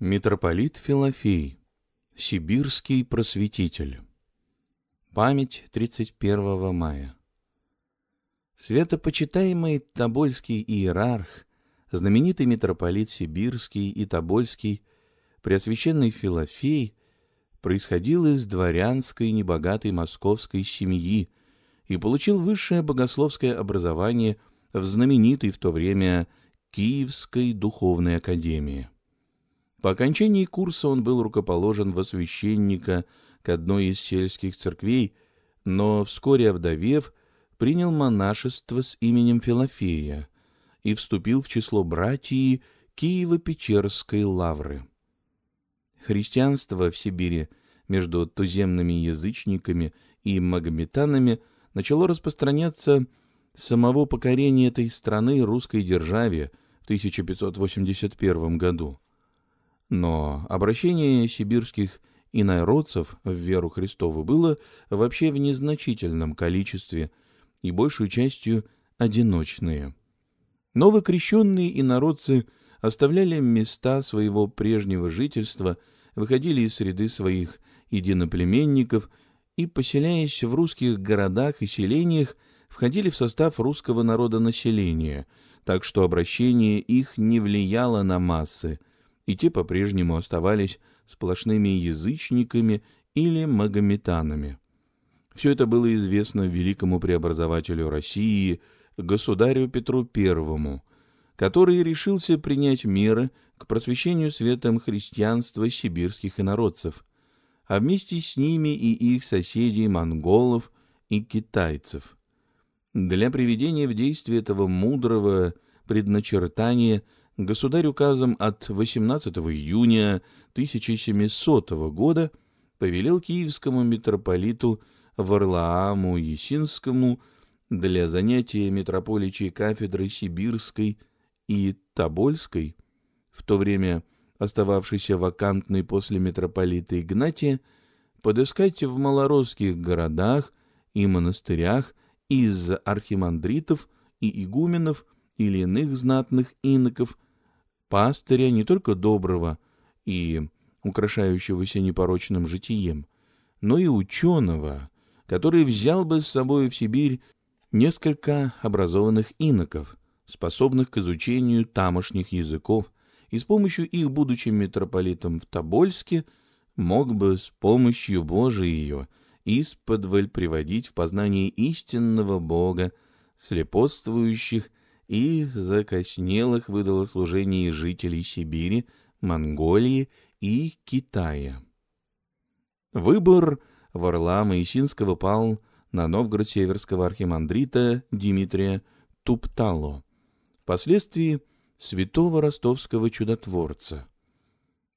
Митрополит Филофей, сибирский просветитель. Память 31 мая. Светопочитаемый Тобольский иерарх, знаменитый митрополит Сибирский и Тобольский, Преосвященный Филофей, происходил из дворянской небогатой московской семьи и получил высшее богословское образование в знаменитой в то время Киевской духовной академии. По окончании курса он был рукоположен во священника к одной из сельских церквей, но вскоре овдовев, принял монашество с именем Филофея и вступил в число братьев Киево-Печерской лавры. Христианство в Сибири между туземными язычниками и магометанами начало распространяться с самого покорения этой страны русской державе в 1581 году. Но обращение сибирских инородцев в веру Христову было вообще в незначительном количестве и большей частью одиночные. Новокрещенные инородцы оставляли места своего прежнего жительства, выходили из среды своих единоплеменников и, поселяясь в русских городах и селениях, входили в состав русского народа населения, так что обращение их не влияло на массы – и те по-прежнему оставались сплошными язычниками или магометанами. Все это было известно великому преобразователю России, государю Петру I, который решился принять меры к просвещению светом христианства сибирских инородцев, а вместе с ними и их соседей монголов и китайцев. Для приведения в действие этого мудрого предначертания – государь указом от 18 июня 1700 года повелел киевскому митрополиту Варлааму Есинскому для занятия митрополичьей кафедры Сибирской и Тобольской, в то время остававшейся вакантной после митрополита Игнатия, подыскать в малоросских городах и монастырях из архимандритов и игуменов или иных знатных иноков пастыря, не только доброго и украшающегося непорочным житием, но и ученого, который взял бы с собой в Сибирь несколько образованных иноков, способных к изучению тамошних языков, и с помощью их, будучи митрополитом в Тобольске, мог бы с помощью Божией ее исподволь приводить в познание истинного Бога слепотствующих – и закоснелых выдало служение жителей Сибири, Монголии и Китая. Выбор Варлама Исинского пал на Новгород северского архимандрита Дмитрия Туптало, впоследствии святого ростовского чудотворца,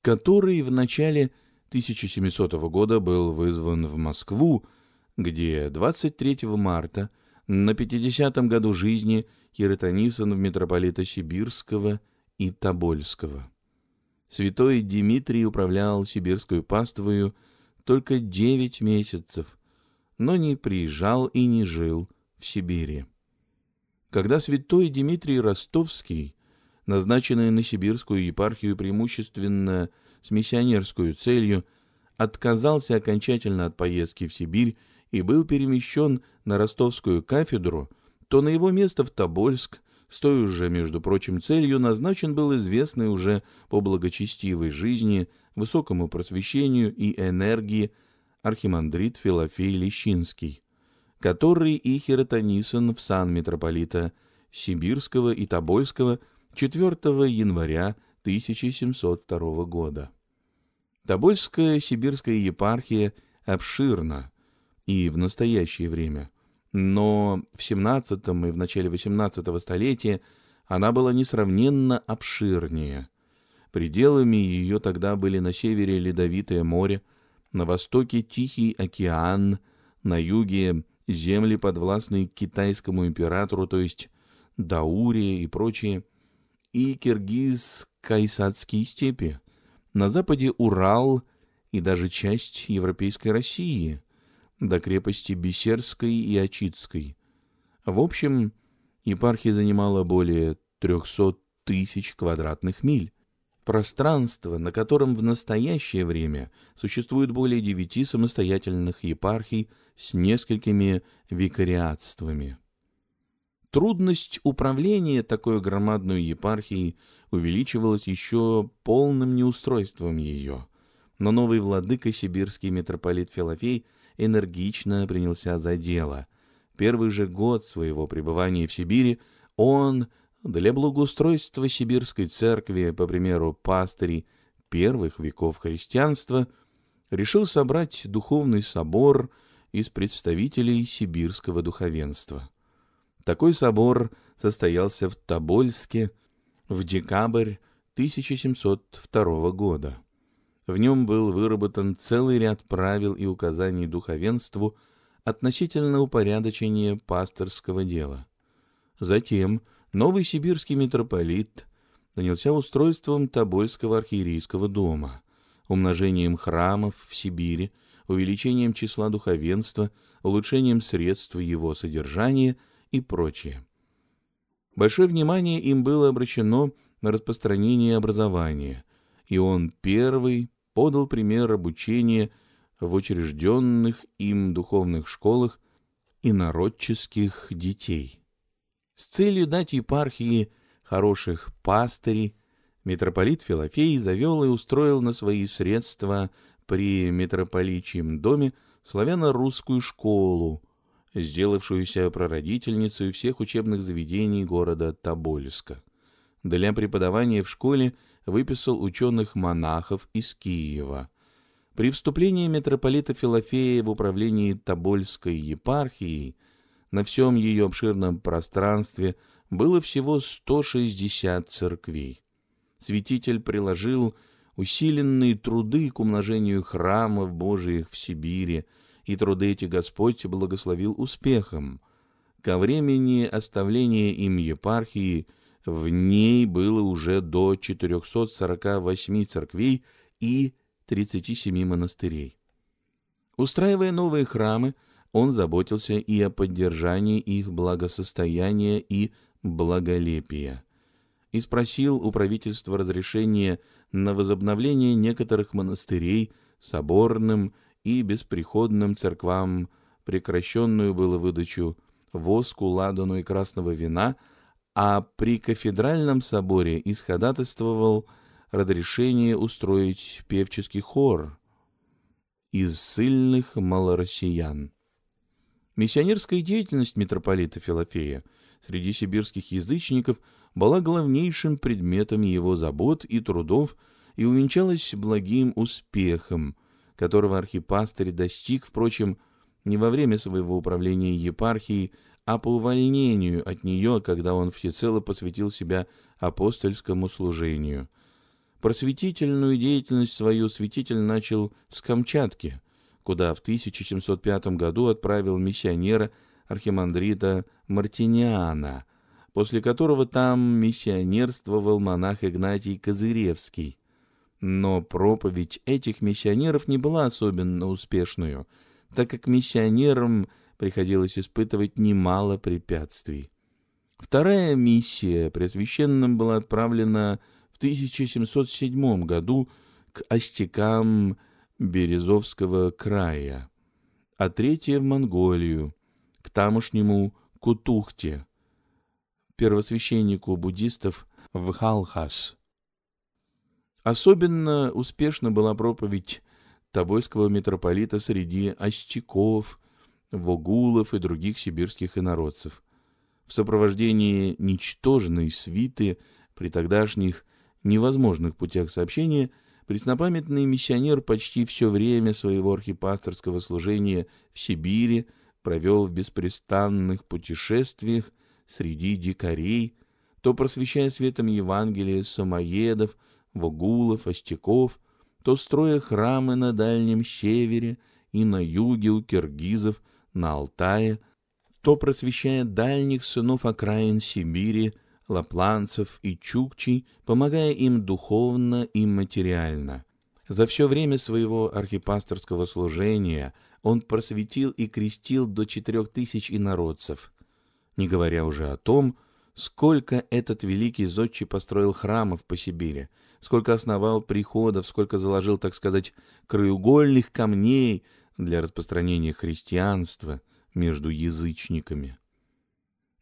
который в начале 1700 года был вызван в Москву, где 23 марта на 50-м году жизни Киротонисон в митрополита Сибирского и Тобольского. Святой Дмитрий управлял сибирскую паствою только девять месяцев, но не приезжал и не жил в Сибири. Когда святой Дмитрий Ростовский, назначенный на сибирскую епархию преимущественно с миссионерскую целью, отказался окончательно от поездки в Сибирь и был перемещен на ростовскую кафедру – то на его место в Тобольск, с той уже, между прочим, целью назначен был известный уже по благочестивой жизни, высокому просвещению и энергии архимандрит Филофей Лещинский, который и хиротонисан в сан митрополита Сибирского и Тобольского 4 января 1702 года. Тобольская сибирская епархия обширна и в настоящее время – но в 17 и в начале 18 столетия она была несравненно обширнее. Пределами ее тогда были на севере Ледовитое море, на востоке Тихий океан, на юге земли, подвластные китайскому императору, то есть Даурия и прочие, и Киргиз-Кайсадские степи, на западе Урал и даже часть Европейской России – до крепости Бесерской и Очицкой. В общем, епархия занимала более 300 тысяч квадратных миль. Пространство, на котором в настоящее время существует более девяти самостоятельных епархий с несколькими викариатствами. Трудность управления такой громадной епархией увеличивалась еще полным неустройством ее, но новый владыка сибирский митрополит Филофей – энергично принялся за дело. Первый же год своего пребывания в Сибири он для благоустройства сибирской церкви, по примеру пастырей первых веков христианства, решил собрать духовный собор из представителей сибирского духовенства. Такой собор состоялся в Тобольске в декабрь 1702 года. В нем был выработан целый ряд правил и указаний духовенству относительно упорядочения пасторского дела. Затем новый сибирский митрополит занялся устройством Тобольского архиерейского дома, умножением храмов в Сибири, увеличением числа духовенства, улучшением средств его содержания и прочее. Большое внимание им было обращено на распространение образования, и он первый подал пример обучения в учрежденных им духовных школах и народческих детей. С целью дать епархии хороших пастырей митрополит Филофей завел и устроил на свои средства при митрополичьем доме славяно-русскую школу, сделавшуюся прародительницей всех учебных заведений города Тобольска. Для преподавания в школе – выписал ученых-монахов из Киева. При вступлении митрополита Филофея в управлении Тобольской епархией на всем ее обширном пространстве было всего 160 церквей. Святитель приложил усиленные труды к умножению храмов Божиих в Сибири, и труды эти Господь благословил успехом. Ко времени оставления им епархии – в ней было уже до 448 церквей и 37 монастырей. Устраивая новые храмы, он заботился и о поддержании их благосостояния и благолепия. И спросил у правительства разрешения на возобновление некоторых монастырей соборным и бесприходным церквам, прекращенную было выдачу воску, ладану и красного вина – а при кафедральном соборе исходатайствовал разрешение устроить певческий хор из сильных малороссиян. Миссионерская деятельность митрополита Филофея среди сибирских язычников была главнейшим предметом его забот и трудов и увенчалась благим успехом, которого архипастырь достиг, впрочем, не во время своего управления епархией, а по увольнению от нее, когда он всецело посвятил себя апостольскому служению. Просветительную деятельность свою святитель начал с Камчатки, куда в 1705 году отправил миссионера архимандрита Мартиниана, после которого там миссионерствовал монах Игнатий Козыревский. Но проповедь этих миссионеров не была особенно успешную, так как миссионерам – приходилось испытывать немало препятствий. Вторая миссия Преосвященным была отправлена в 1707 году к остякам Березовского края, а третья в Монголию, к тамошнему Кутухте, первосвященнику буддистов в Халхас. Особенно успешна была проповедь Тобойского митрополита среди остяков – вогулов и других сибирских инородцев. В сопровождении ничтожной свиты при тогдашних невозможных путях сообщения преснопамятный миссионер почти все время своего архипасторского служения в Сибири провел в беспрестанных путешествиях среди дикарей, то просвещая светом Евангелия самоедов, вогулов, остяков, то строя храмы на Дальнем Севере и на юге у киргизов на Алтае, то просвещая дальних сынов окраин Сибири, лапланцев и чукчей, помогая им духовно и материально. За все время своего архипасторского служения он просветил и крестил до четырех тысяч инородцев, не говоря уже о том, сколько этот великий зодчий построил храмов по Сибири, сколько основал приходов, сколько заложил, так сказать, краеугольных камней – для распространения христианства между язычниками.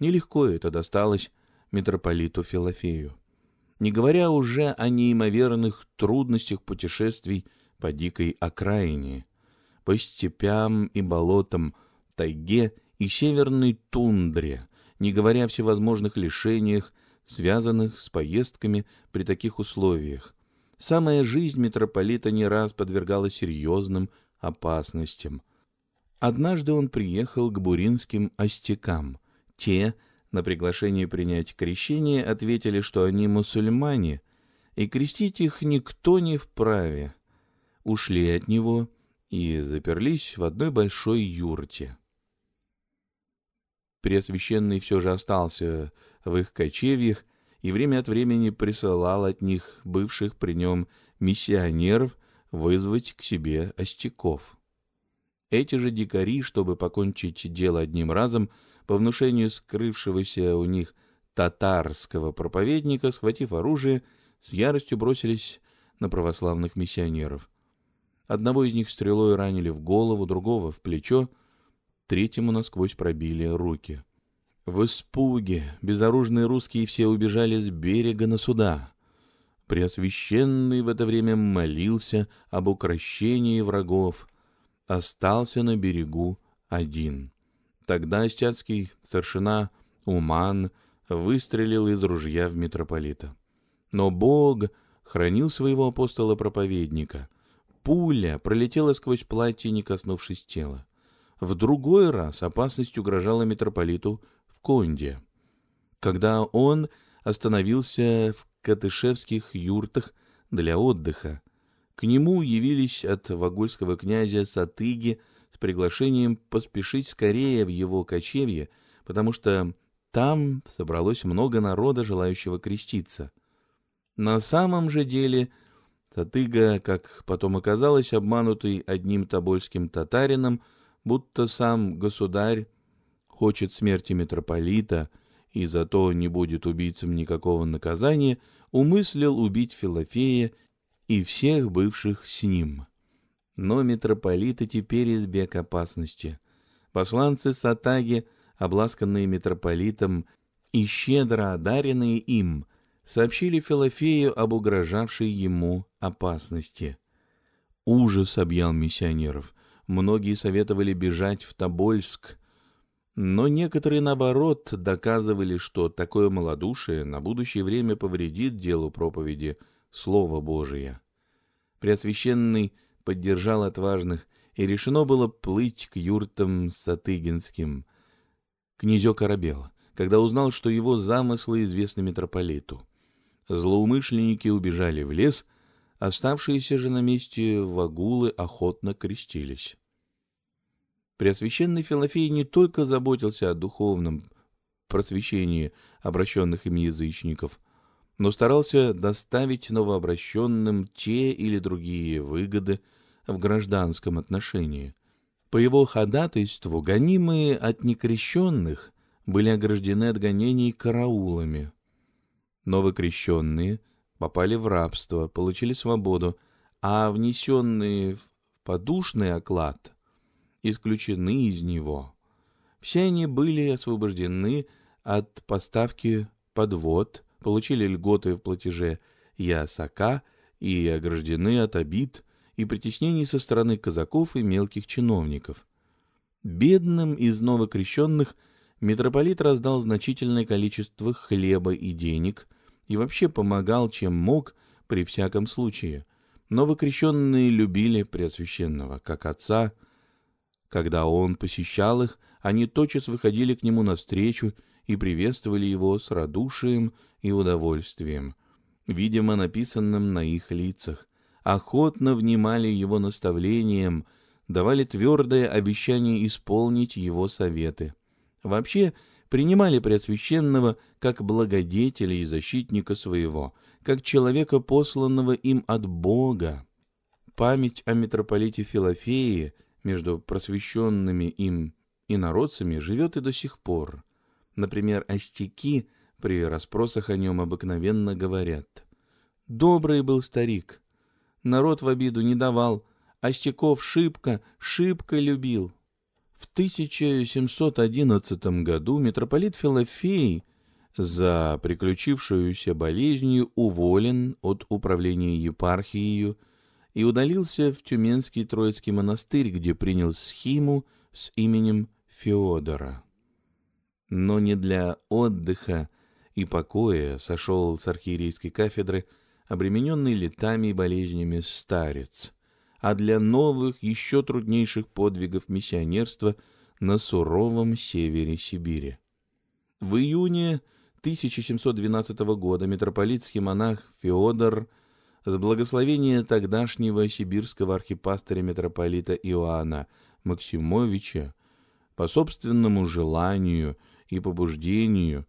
Нелегко это досталось митрополиту Филофею, не говоря уже о неимоверных трудностях путешествий по дикой окраине, по степям и болотам, тайге и северной тундре, не говоря о всевозможных лишениях, связанных с поездками при таких условиях. Самая жизнь митрополита не раз подвергалась серьезным опасностям. Однажды он приехал к буринским остякам. Те на приглашение принять крещение ответили, что они мусульмане, и крестить их никто не вправе. Ушли от него и заперлись в одной большой юрте. Преосвященный все же остался в их кочевьях и время от времени присылал от них бывших при нем миссионеров – вызвать к себе остяков. Эти же дикари, чтобы покончить дело одним разом, по внушению скрывшегося у них татарского проповедника, схватив оружие, с яростью бросились на православных миссионеров. Одного из них стрелой ранили в голову, другого — в плечо, третьему насквозь пробили руки. В испуге безоружные русские все убежали с берега на суда. Преосвященный в это время молился об укрощении врагов, остался на берегу один. Тогда остяцкий старшина Уман выстрелил из ружья в митрополита. Но Бог хранил своего апостола-проповедника. Пуля пролетела сквозь платье, не коснувшись тела. В другой раз опасность угрожала митрополиту в Конде, когда он остановился в катышевских юртах для отдыха. К нему явились от вагульского князя Сатыги с приглашением поспешить скорее в его кочевье, потому что там собралось много народа, желающего креститься. На самом же деле Сатыга, как потом оказалось, обманутый одним тобольским татарином, будто сам государь хочет смерти митрополита — и зато не будет убийцам никакого наказания, умыслил убить Филофея и всех бывших с ним. Но митрополита теперь избег опасности. Посланцы Сатаги, обласканные митрополитом и щедро одаренные им, сообщили Филофею об угрожавшей ему опасности. Ужас объял миссионеров. Многие советовали бежать в Тобольск, но некоторые, наоборот, доказывали, что такое малодушие на будущее время повредит делу проповеди Слова Божия. Преосвященный поддержал отважных, и решено было плыть к юртам сатыгинским. Князек оробел, когда узнал, что его замыслы известны митрополиту. Злоумышленники убежали в лес, оставшиеся же на месте вагулы охотно крестились. Преосвященный Филофей не только заботился о духовном просвещении обращенных им язычников, но старался доставить новообращенным те или другие выгоды в гражданском отношении. По его ходатайству гонимые от некрещенных были ограждены от гонений караулами. Новокрещенные попали в рабство, получили свободу, а внесенные в подушный оклад исключены из него. Все они были освобождены от поставки подвод, получили льготы в платеже ясака и ограждены от обид и притеснений со стороны казаков и мелких чиновников. Бедным из новокрещенных митрополит раздал значительное количество хлеба и денег и вообще помогал, чем мог, при всяком случае. Новокрещенные любили Преосвященного, как отца – когда он посещал их, они тотчас выходили к нему навстречу и приветствовали его с радушием и удовольствием, видимо, написанным на их лицах. Охотно внимали его наставлениям, давали твердое обещание исполнить его советы. Вообще, принимали Преосвященного как благодетеля и защитника своего, как человека, посланного им от Бога. Память о митрополите Филофее между просвещенными им и народцами живет и до сих пор. Например, остяки при расспросах о нем обыкновенно говорят. «Добрый был старик, народ в обиду не давал, остяков шибко, шибко любил». В 1711 году митрополит Филофей за приключившуюся болезнью уволен от управления епархией и удалился в Тюменский Троицкий монастырь, где принял схиму с именем Феодора. Но не для отдыха и покоя сошел с архиерейской кафедры обремененный летами и болезнями старец, а для новых, еще труднейших подвигов миссионерства на суровом севере Сибири. В июне 1712 года митрополитский монах Феодор – с благословения тогдашнего сибирского архипастыря митрополита Иоанна Максимовича по собственному желанию и побуждению,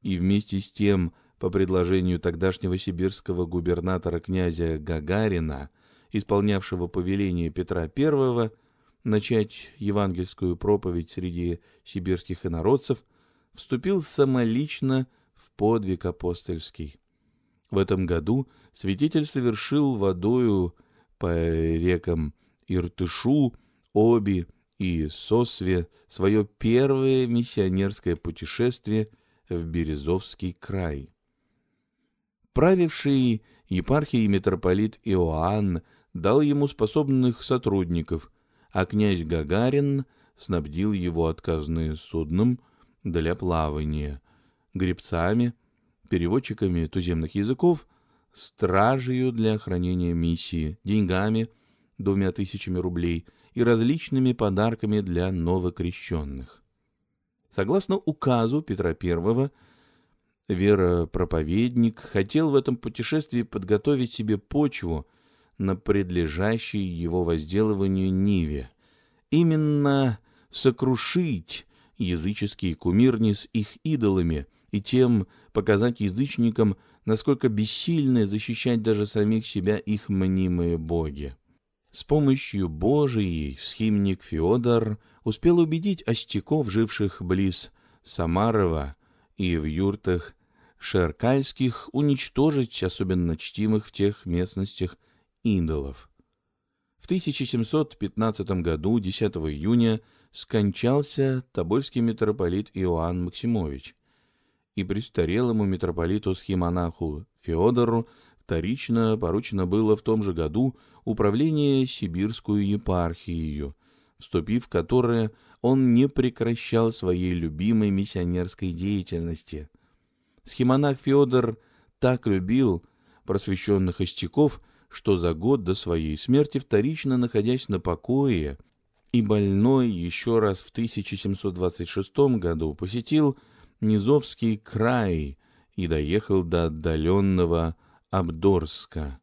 и вместе с тем по предложению тогдашнего сибирского губернатора князя Гагарина, исполнявшего повеление Петра I, начать евангельскую проповедь среди сибирских инородцев, вступил самолично в подвиг апостольский. В этом году святитель совершил водою по рекам Иртышу, Оби и Сосве свое первое миссионерское путешествие в Березовский край. Правивший епархией митрополит Иоанн дал ему способных сотрудников, а князь Гагарин снабдил его отказные судном для плавания, гребцами, переводчиками туземных языков, стражею для хранения миссии, деньгами, двумя тысячами рублей и различными подарками для новокрещенных. Согласно указу Петра I, веропроповедник хотел в этом путешествии подготовить себе почву на предлежащей его возделыванию Ниве. Именно сокрушить языческие кумирни с их идолами – и тем показать язычникам, насколько бессильны защищать даже самих себя их мнимые боги. С помощью Божией схимник Феодор успел убедить остяков, живших близ Самарова и в юртах Шеркальских, уничтожить особенно чтимых в тех местностях индолов. В 1715 году, 10 июня, скончался тобольский митрополит Иоанн Максимович и престарелому митрополиту-схимонаху Феодору вторично поручено было в том же году управление сибирскую епархию, вступив в которое он не прекращал своей любимой миссионерской деятельности. Схимонах Феодор так любил просвещенных истяков, что за год до своей смерти, вторично находясь на покое и больной еще раз в 1726 году, посетил Низовский край и доехал до отдаленного Абдорска.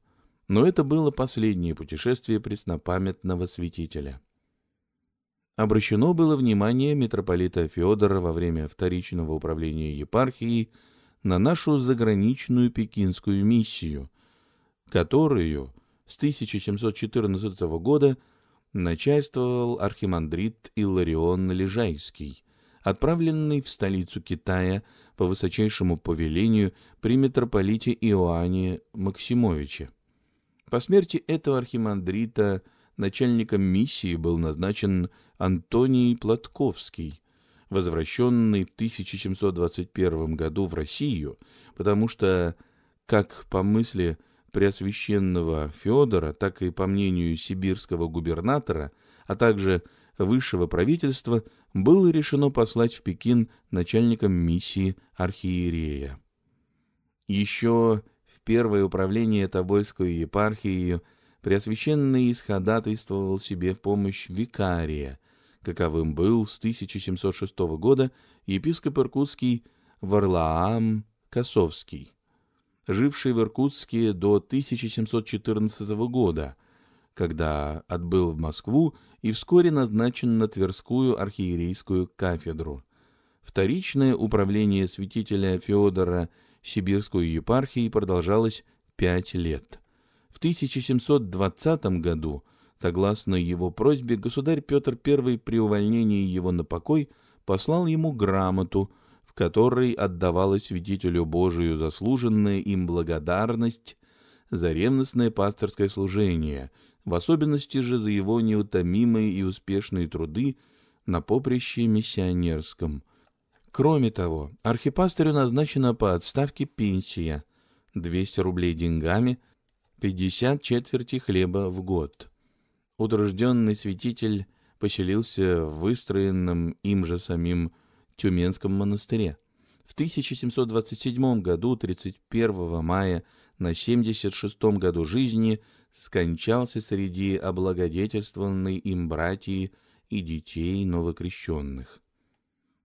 Но это было последнее путешествие преснопамятного святителя. Обращено было внимание митрополита Феодора во время вторичного управления епархией на нашу заграничную пекинскую миссию, которую с 1714 года начальствовал архимандрит Иларион Лежайский – отправленный в столицу Китая по высочайшему повелению при митрополите Иоанне Максимовиче. По смерти этого архимандрита начальником миссии был назначен Антоний Платковский, возвращенный в 1721 году в Россию, потому что, как по мысли Преосвященного Федора, так и по мнению сибирского губернатора, а также высшего правительства – было решено послать в Пекин начальником миссии архиерея. Еще в первое управление Тобольской епархией Преосвященный исходатайствовал себе в помощь викария, каковым был с 1706 года епископ Иркутский Варлаам Косовский, живший в Иркутске до 1714 года – когда отбыл в Москву и вскоре назначен на Тверскую архиерейскую кафедру. Вторичное управление святителя Феодора Сибирской епархии продолжалось пять лет. В 1720 году, согласно его просьбе, государь Петр I при увольнении его на покой послал ему грамоту, в которой отдавалось святителю Божию заслуженная им благодарность за ревностное пасторское служение, в особенности же за его неутомимые и успешные труды на поприще миссионерском. Кроме того, архипастырю назначена по отставке пенсия 200 рублей деньгами, 50 четверти хлеба в год. Утружденный святитель поселился в выстроенном им же самим Тюменском монастыре. В 1727 году, 31 мая на 76-м году жизни скончался среди облагодетельствованной им братьи и детей новокрещенных.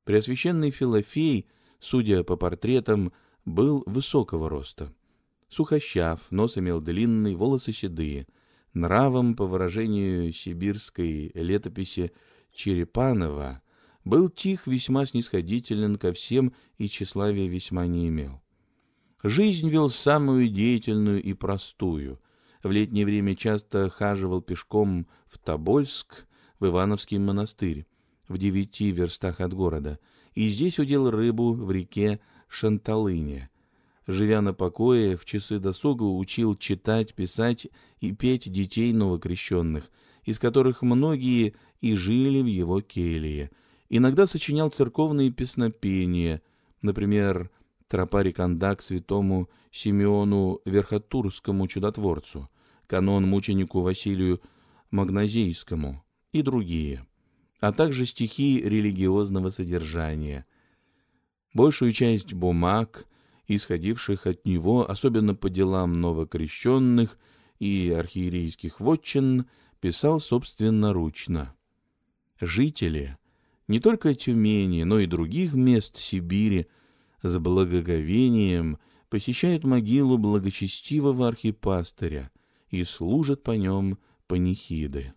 Преосвященный Филофей, судя по портретам, был высокого роста. Сухощав, нос имел длинный, волосы седые. Нравом, по выражению сибирской летописи Черепанова, был тих, весьма снисходителен ко всем и тщеславия весьма не имел. Жизнь вел самую деятельную и простую. В летнее время часто хаживал пешком в Тобольск, в Ивановский монастырь, в девяти верстах от города, и здесь удел рыбу в реке Шанталыне. Живя на покое, в часы досуга учил читать, писать и петь детей новокрещенных, из которых многие и жили в его келье. Иногда сочинял церковные песнопения, например, «Песнопения» тропа Реконда к святому Симеону Верхотурскому чудотворцу, канон мученику Василию Магназийскому и другие, а также стихи религиозного содержания. Большую часть бумаг, исходивших от него, особенно по делам новокрещенных и архиерейских вотчин, писал собственноручно. Жители не только Тюмени, но и других мест Сибири – с благоговением посещают могилу благочестивого архипастыря и служат по нем панихиды.